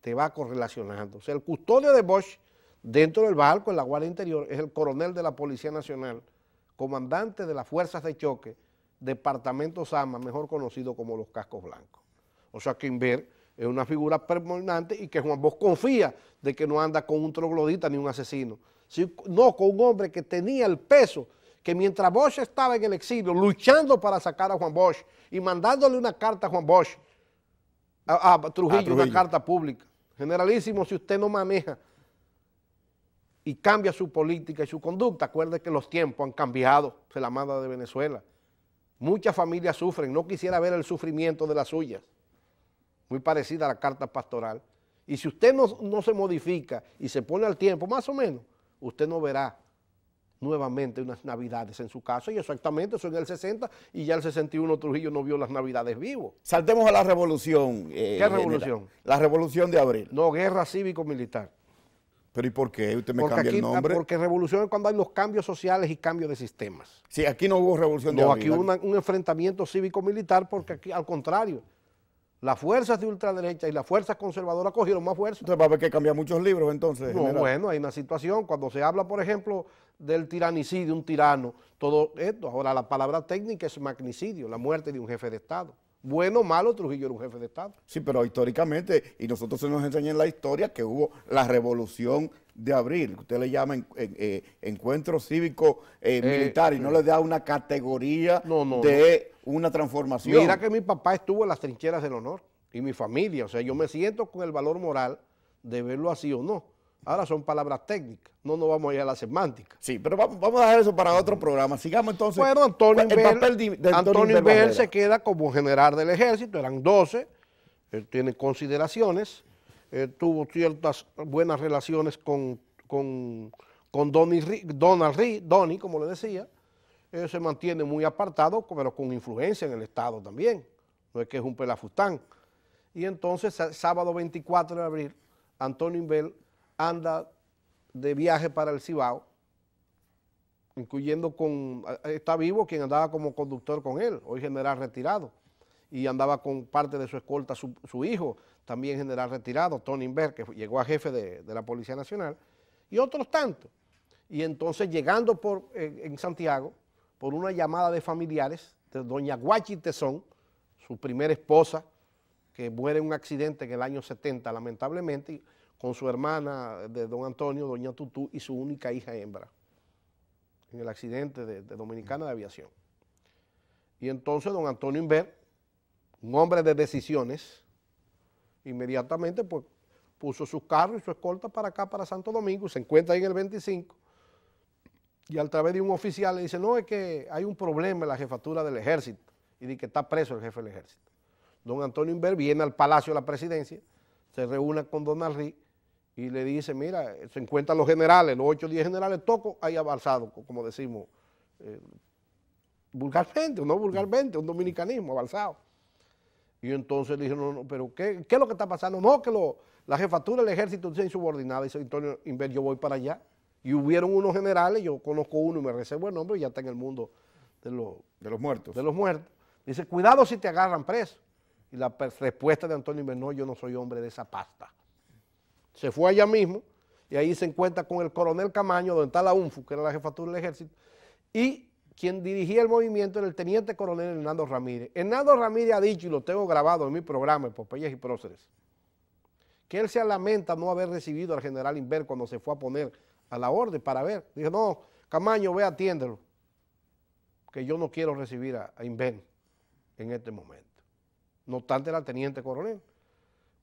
te va correlacionando. O sea, el custodio de Bosch dentro del barco, en la Guardia Interior, es el coronel de la Policía Nacional, comandante de las Fuerzas de Choque, departamento Sama, mejor conocido como los cascos blancos. O sea, que ver es una figura permanente y que Juan Bosch confía de que no anda con un troglodita ni un asesino, no con un hombre que tenía el peso que mientras Bosch estaba en el exilio luchando para sacar a Juan Bosch y mandándole una carta a Juan Bosch, a, Trujillo, Trujillo, una carta pública. Generalísimo, si usted no maneja y cambia su política y su conducta, acuerde que los tiempos han cambiado, se la manda de Venezuela. Muchas familias sufren, no quisiera ver el sufrimiento de las suyas muy parecida a la carta pastoral, y si usted no, no se modifica y se pone al tiempo, más o menos, usted no verá nuevamente unas navidades en su caso y exactamente eso en el 60 y ya el 61 Trujillo no vio las navidades vivos. Saltemos a la revolución. Eh, ¿Qué revolución? La revolución de abril. No, guerra cívico-militar. ¿Pero y por qué? ¿Usted me cambia el ah, nombre? Porque revolución es cuando hay los cambios sociales y cambios de sistemas. Sí, aquí no hubo revolución de abril. No, aquí hubo un enfrentamiento cívico-militar porque aquí, al contrario, las fuerzas de ultraderecha y las fuerzas conservadoras cogieron más fuerza. Usted va a ver que cambia muchos libros entonces. No, bueno, hay una situación. Cuando se habla, por ejemplo, del tiranicidio, un tirano, todo esto. Ahora la palabra técnica es magnicidio, la muerte de un jefe de Estado. Bueno malo, Trujillo era un jefe de Estado. Sí, pero históricamente, y nosotros se nos enseña en la historia que hubo la revolución de abril, usted le llama eh, encuentro cívico eh, eh, militar y no le da una categoría de una transformación. Mira que mi papá estuvo en las trincheras del honor y mi familia, o sea, yo me siento con el valor moral de verlo así o no. Ahora son palabras técnicas, no nos vamos a ir a la semántica. Sí, pero vamos, vamos a dejar eso para otro programa. Sigamos entonces. Bueno, Antonio Bell se queda como general del ejército, eran 12, él tiene consideraciones, tuvo ciertas buenas relaciones con, Donald Reed, Donny, como le decía, se mantiene muy apartado, pero con influencia en el Estado también. No es que es un pelafustán. Y entonces, sábado 24 de abril, Antonio Inbel... anda de viaje para el Cibao, incluyendo con, está vivo quien andaba como conductor con él, hoy general retirado, y andaba con parte de su escolta su, hijo, también general retirado, Tony Inbel que llegó a jefe de, la Policía Nacional, y otros tantos. Y entonces llegando por, en Santiago, por una llamada de familiares de doña Guachi Tesón, su primera esposa, que muere en un accidente en el año 70, lamentablemente, con su hermana de don Antonio, doña Tutú, y su única hija hembra, en el accidente de, Dominicana de Aviación. Y entonces don Antonio Inver, un hombre de decisiones, inmediatamente pues, puso su carro y su escolta para acá, para Santo Domingo, se encuentra ahí en el 25, y a través de un oficial le dice, no, es que hay un problema en la jefatura del ejército y de que está preso el jefe del ejército. Don Antonio Inver viene al Palacio de la Presidencia, se reúne con Donald Rick y le dice, mira, se encuentran los generales, los 8 o 10 generales, toco ahí avanzado, como decimos eh, vulgarmente, no vulgarmente, un dominicanismo avanzado. Y entonces le dijeron, no, no, pero ¿qué, es lo que está pasando? No, que la jefatura del ejército es insubordinada. dice Antonio Inver, yo voy para allá. Y hubieron unos generales, yo conozco uno y me reservo el nombre, y ya está en el mundo de, los muertos. De los muertos. Dice, cuidado si te agarran preso. Y la respuesta de Antonio no, yo no soy hombre de esa pasta. Se fue allá mismo y ahí se encuentra con el coronel Camaño, donde está la UNFU, que era la jefatura del ejército, y quien dirigía el movimiento era el teniente coronel Hernando Ramírez. Hernando Ramírez ha dicho, y lo tengo grabado en mi programa, en y Próceres, que él se lamenta no haber recibido al general Inver cuando se fue a poner a la orden para ver. Dijo, no, Camaño, ve, atiéndelo, que yo no quiero recibir a, Inven en este momento. No obstante, era teniente coronel.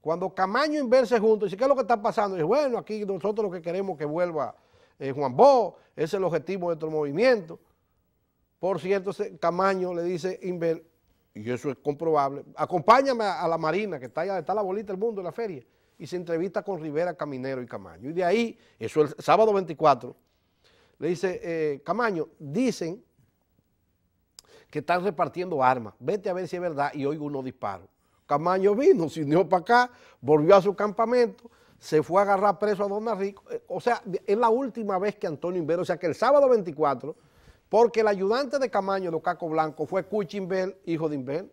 Cuando Camaño y Inven se juntan, dice, ¿qué es lo que está pasando? Dice, bueno, aquí nosotros lo que queremos es que vuelva eh, Juan Bo, ese es el objetivo de nuestro movimiento. Por cierto, Camaño le dice Inven, y eso es comprobable, acompáñame a, la Marina, que está allá, está la bolita del mundo en la feria y se entrevista con Rivera, Caminero y Camaño. Y de ahí, eso el sábado 24, le dice, eh, Camaño, dicen que están repartiendo armas, vete a ver si es verdad y oigo unos disparos. Camaño vino, se unió para acá, volvió a su campamento, se fue a agarrar preso a Don Rico. Eh, o sea, es la última vez que Antonio Invero, o sea que el sábado 24, porque el ayudante de Camaño de Caco Blanco fue Cuchi Inver, hijo de Inver,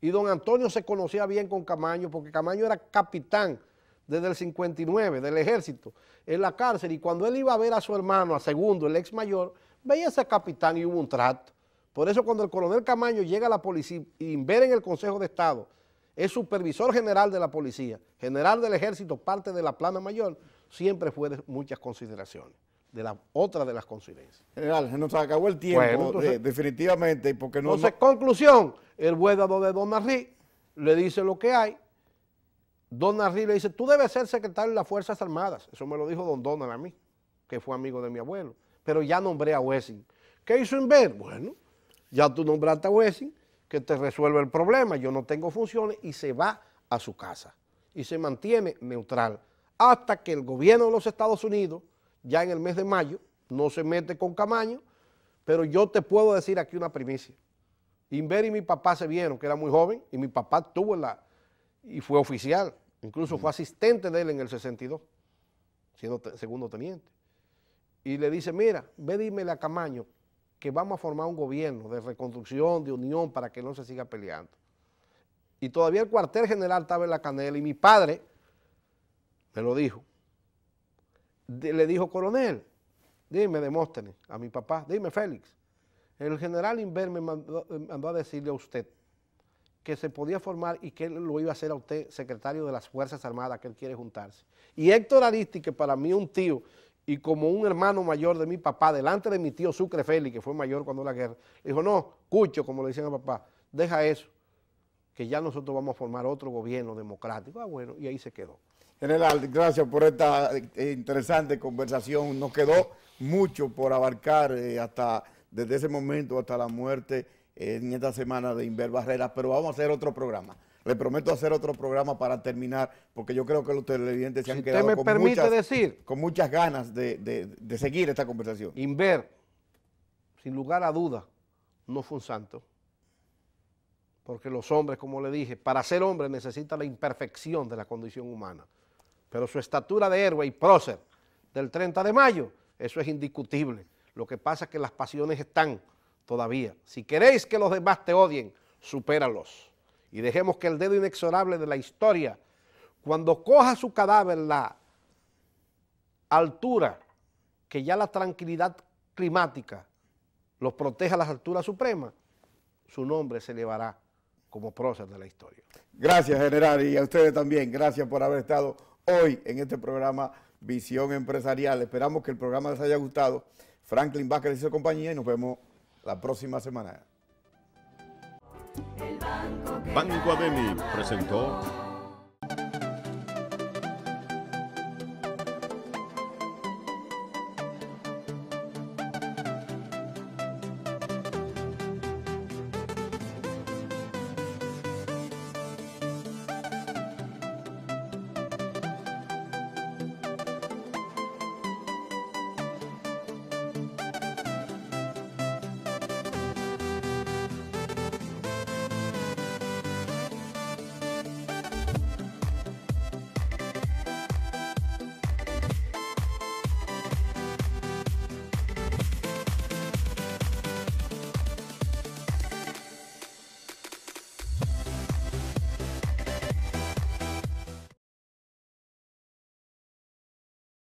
y don Antonio se conocía bien con Camaño porque Camaño era capitán desde el 59 del ejército en la cárcel y cuando él iba a ver a su hermano, a segundo, el ex mayor, veía ese capitán y hubo un trato. Por eso cuando el coronel Camaño llega a la policía y ver en el Consejo de Estado, es supervisor general de la policía, general del ejército, parte de la plana mayor, siempre fue de muchas consideraciones de la otra de las coincidencias. General, se nos acabó el tiempo, definitivamente, porque no... Entonces, conclusión, el juez de Don arri le dice lo que hay, Don arri le dice, tú debes ser secretario de las Fuerzas Armadas, eso me lo dijo Don Donald a mí, que fue amigo de mi abuelo, pero ya nombré a Wessing. ¿Qué hizo ver Bueno, ya tú nombraste a Wessing, que te resuelve el problema, yo no tengo funciones, y se va a su casa, y se mantiene neutral, hasta que el gobierno de los Estados Unidos ya en el mes de mayo, no se mete con Camaño, pero yo te puedo decir aquí una primicia. Inver y mi papá se vieron, que era muy joven, y mi papá tuvo la, y fue oficial, incluso fue asistente de él en el 62, siendo segundo teniente. Y le dice, mira, ve dímele a Camaño que vamos a formar un gobierno de reconstrucción, de unión, para que no se siga peleando. Y todavía el cuartel general estaba en la canela y mi padre me lo dijo le dijo, coronel, dime Demóstenes, a mi papá, dime Félix, el general inverme eh, mandó, a decirle a usted que se podía formar y que él lo iba a hacer a usted secretario de las Fuerzas Armadas, que él quiere juntarse. Y Héctor Aristi, que para mí un tío y como un hermano mayor de mi papá, delante de mi tío Sucre Félix, que fue mayor cuando la guerra, dijo, no, Cucho, como le dicen a papá, deja eso, que ya nosotros vamos a formar otro gobierno democrático. Ah, bueno, y ahí se quedó. General, gracias por esta eh, interesante conversación. Nos quedó mucho por abarcar eh, hasta desde ese momento hasta la muerte eh, en esta semana de Inver Barrera, pero vamos a hacer otro programa. Le prometo hacer otro programa para terminar, porque yo creo que los televidentes se han quedado me con, permite muchas, decir, con muchas ganas de, seguir esta conversación. Inver, sin lugar a duda, no fue un santo. Porque los hombres, como le dije, para ser hombre necesita la imperfección de la condición humana. Pero su estatura de héroe y prócer del 30 de mayo, eso es indiscutible. Lo que pasa es que las pasiones están todavía. Si queréis que los demás te odien, supéralos. Y dejemos que el dedo inexorable de la historia, cuando coja su cadáver la altura, que ya la tranquilidad climática los proteja a las alturas supremas, su nombre se elevará como prócer de la historia. Gracias, general, y a ustedes también. Gracias por haber estado hoy en este programa Visión Empresarial. Esperamos que el programa les haya gustado. Franklin Vázquez y su compañía y nos vemos la próxima semana. Banco Ademi presentó